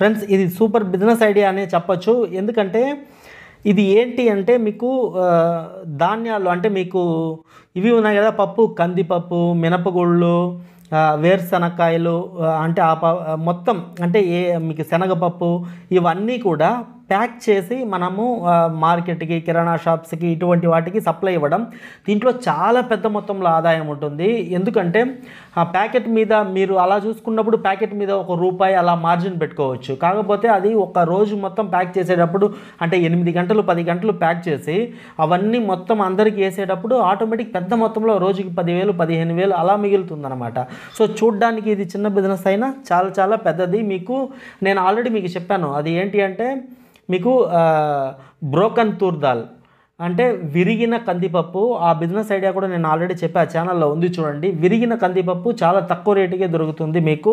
friends ఇది super business idea అనే చెప్పచ్చు ఎందుకంటే ఇది ఏంటి అంటే మీకు ధాన్యాలు అంటే మీకు ఇవి ఉన్నాయి కదా పప్పు కందిపప్పు మినపగుళ్ళు వేరుశనక్కాయలు అంటే ఆ మొత్తం అంటే ఏ మీకు శనగపప్పు ఇవన్నీ కూడా ప్యాక్ చేసి మనము మార్కెట్కి కిరాణా షాప్స్కి ఇటువంటి వాటికి సప్లై ఇవ్వడం దీంట్లో చాలా పెద్ద మొత్తంలో ఆదాయం ఉంటుంది ఎందుకంటే ఆ ప్యాకెట్ మీద మీరు అలా చూసుకున్నప్పుడు ప్యాకెట్ మీద ఒక రూపాయి అలా మార్జిన్ పెట్టుకోవచ్చు కాకపోతే అది ఒక రోజు మొత్తం ప్యాక్ చేసేటప్పుడు అంటే ఎనిమిది గంటలు పది గంటలు ప్యాక్ చేసి అవన్నీ మొత్తం అందరికీ వేసేటప్పుడు ఆటోమేటిక్ పెద్ద మొత్తంలో రోజుకి పదివేలు పదిహేను వేలు అలా మిగులుతుందనమాట సో చూడ్డానికి ఇది చిన్న బిజినెస్ అయినా చాలా చాలా పెద్దది మీకు నేను ఆల్రెడీ మీకు చెప్పాను అది ఏంటి అంటే మీకు బ్రోకన్ తూర్దాల్ అంటే విరిగిన కందిపప్పు ఆ బిజినెస్ ఐడియా కూడా నేను ఆల్రెడీ ఆ ఛానల్లో ఉంది చూడండి విరిగిన కందిపప్పు చాలా తక్కువ రేటుకే దొరుకుతుంది మీకు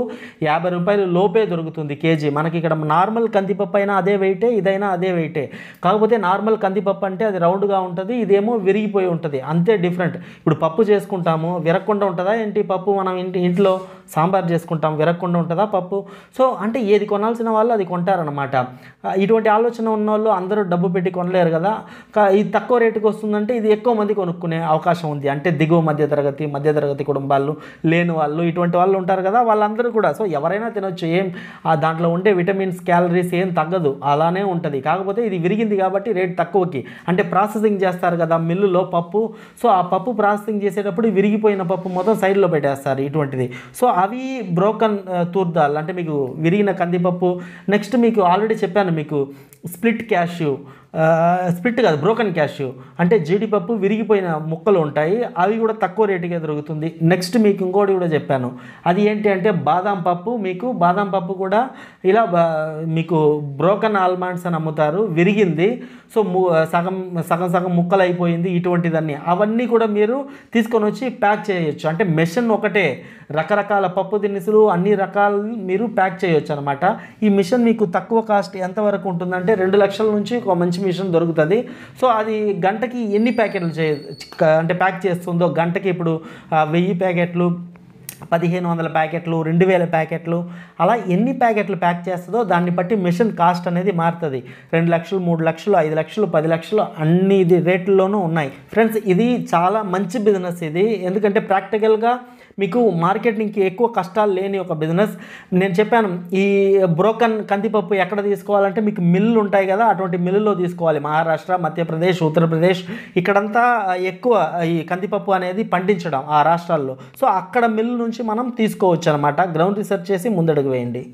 యాభై రూపాయలు లోపే దొరుకుతుంది కేజీ మనకి ఇక్కడ నార్మల్ కందిపప్పు అయినా అదే వెయిటే ఇదైనా అదే వెయిటే కాకపోతే నార్మల్ కందిపప్పు అంటే అది రౌండ్గా ఉంటుంది ఇదేమో విరిగిపోయి ఉంటుంది అంతే డిఫరెంట్ ఇప్పుడు పప్పు చేసుకుంటాము విరగకుండా ఉంటుందా ఏంటి పప్పు మనం ఇంటి ఇంట్లో సాంబార్ చేసుకుంటాం విరగకుండా ఉంటుందా పప్పు సో అంటే ఏది కొనాల్సిన వాళ్ళు అది కొంటారనమాట ఇటువంటి ఆలోచన ఉన్న వాళ్ళు అందరూ డబ్బు పెట్టి కొనలేరు కదా ఇది తక్కువ రేటుకి వస్తుందంటే ఇది ఎక్కువ మంది కొనుక్కునే అవకాశం ఉంది అంటే దిగువ మధ్యతరగతి మధ్యతరగతి కుటుంబాలు లేని వాళ్ళు ఇటువంటి వాళ్ళు ఉంటారు కదా వాళ్ళందరూ కూడా సో ఎవరైనా తినొచ్చు ఏం ఆ దాంట్లో ఉండే విటమిన్స్ క్యాలరీస్ ఏం తగ్గదు అలానే ఉంటుంది కాకపోతే ఇది విరిగింది కాబట్టి రేట్ తక్కువకి అంటే ప్రాసెసింగ్ చేస్తారు కదా మిల్లులో పప్పు సో ఆ పప్పు ప్రాసెసింగ్ చేసేటప్పుడు విరిగిపోయిన పప్పు మొత్తం సైడ్లో పెట్టేస్తారు ఇటువంటిది సో అవి బ్రోకన్ తూర్దాల్ అంటే మీకు విరిగిన కందిపప్పు నెక్స్ట్ మీకు ఆల్రెడీ చెప్పాను మీకు స్ప్లిట్ క్యాష్యూ స్ప్లిట్ కాదు బ్రోకన్ క్యాష్ అంటే జీడిపప్పు విరిగిపోయిన ముక్కలు ఉంటాయి అవి కూడా తక్కువ రేటుకే దొరుకుతుంది నెక్స్ట్ మీకు ఇంకోటి కూడా చెప్పాను అది ఏంటి అంటే బాదం పప్పు మీకు బాదం పప్పు కూడా ఇలా మీకు బ్రోకన్ ఆల్మండ్స్ అని అమ్ముతారు విరిగింది సో సగం సగం సగం ముక్కలు అయిపోయింది ఇటువంటిదన్ని అవన్నీ కూడా మీరు తీసుకొని వచ్చి ప్యాక్ చేయొచ్చు అంటే మెషిన్ ఒకటే రకరకాల పప్పు దినుసులు అన్ని రకాలు మీరు ప్యాక్ చేయొచ్చు అనమాట ఈ మిషన్ మీకు తక్కువ కాస్ట్ ఎంతవరకు ఉంటుందంటే రెండు లక్షల నుంచి ఒక మంచి మంచి మిషన్ దొరుకుతుంది సో అది గంటకి ఎన్ని ప్యాకెట్లు చే అంటే ప్యాక్ చేస్తుందో గంటకి ఇప్పుడు వెయ్యి ప్యాకెట్లు పదిహేను వందల ప్యాకెట్లు రెండు వేల ప్యాకెట్లు అలా ఎన్ని ప్యాకెట్లు ప్యాక్ చేస్తుందో దాన్ని బట్టి మిషన్ కాస్ట్ అనేది మారుతుంది రెండు లక్షలు మూడు లక్షలు ఐదు లక్షలు పది లక్షలు అన్ని ఇది రేట్లలోనూ ఉన్నాయి ఫ్రెండ్స్ ఇది చాలా మంచి బిజినెస్ ఇది ఎందుకంటే ప్రాక్టికల్గా మీకు మార్కెటింగ్కి ఎక్కువ కష్టాలు లేని ఒక బిజినెస్ నేను చెప్పాను ఈ బ్రోకన్ కందిపప్పు ఎక్కడ తీసుకోవాలంటే మీకు మిల్లు ఉంటాయి కదా అటువంటి మిల్లులో తీసుకోవాలి మహారాష్ట్ర మధ్యప్రదేశ్ ఉత్తరప్రదేశ్ ఇక్కడంతా ఎక్కువ ఈ కందిపప్పు అనేది పండించడం ఆ రాష్ట్రాల్లో సో అక్కడ మిల్లు నుంచి మనం తీసుకోవచ్చు అనమాట గ్రౌండ్ రీసెర్చ్ చేసి ముందడుగు వేయండి